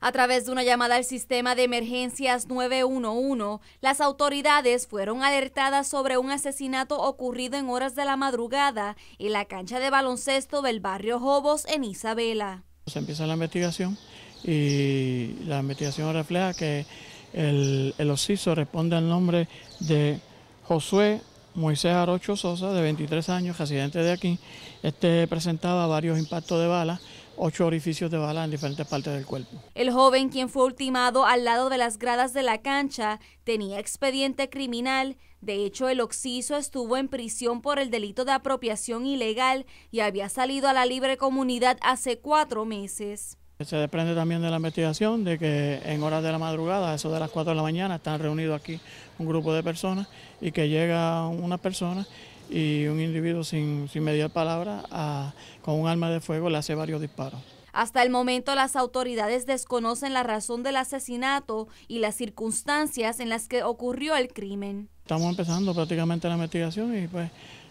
A través de una llamada al sistema de emergencias 911, las autoridades fueron alertadas sobre un asesinato ocurrido en horas de la madrugada en la cancha de baloncesto del barrio Jobos en Isabela. Se empieza la investigación y la investigación refleja que el, el responde al nombre de Josué Moisés Arocho Sosa, de 23 años, residente de aquí. Este presentaba varios impactos de bala ocho orificios de bala en diferentes partes del cuerpo. El joven, quien fue ultimado al lado de las gradas de la cancha, tenía expediente criminal. De hecho, el occiso estuvo en prisión por el delito de apropiación ilegal y había salido a la libre comunidad hace cuatro meses. Se desprende también de la investigación de que en horas de la madrugada, eso de las cuatro de la mañana, están reunidos aquí un grupo de personas y que llega una persona y un individuo sin, sin mediar palabra ah, con un arma de fuego le hace varios disparos. Hasta el momento las autoridades desconocen la razón del asesinato y las circunstancias en las que ocurrió el crimen. Estamos empezando prácticamente la investigación y pues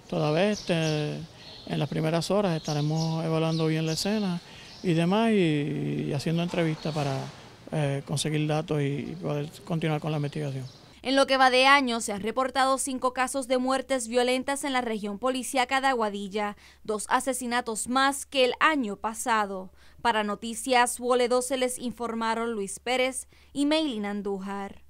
todavía este, en las primeras horas estaremos evaluando bien la escena y demás y, haciendo entrevistas para eh, conseguir datos y poder continuar con la investigación. En lo que va de año, se han reportado cinco casos de muertes violentas en la región policíaca de Aguadilla, dos asesinatos más que el año pasado. Para Noticias Wole se les informaron Luis Pérez y Meilin Andújar.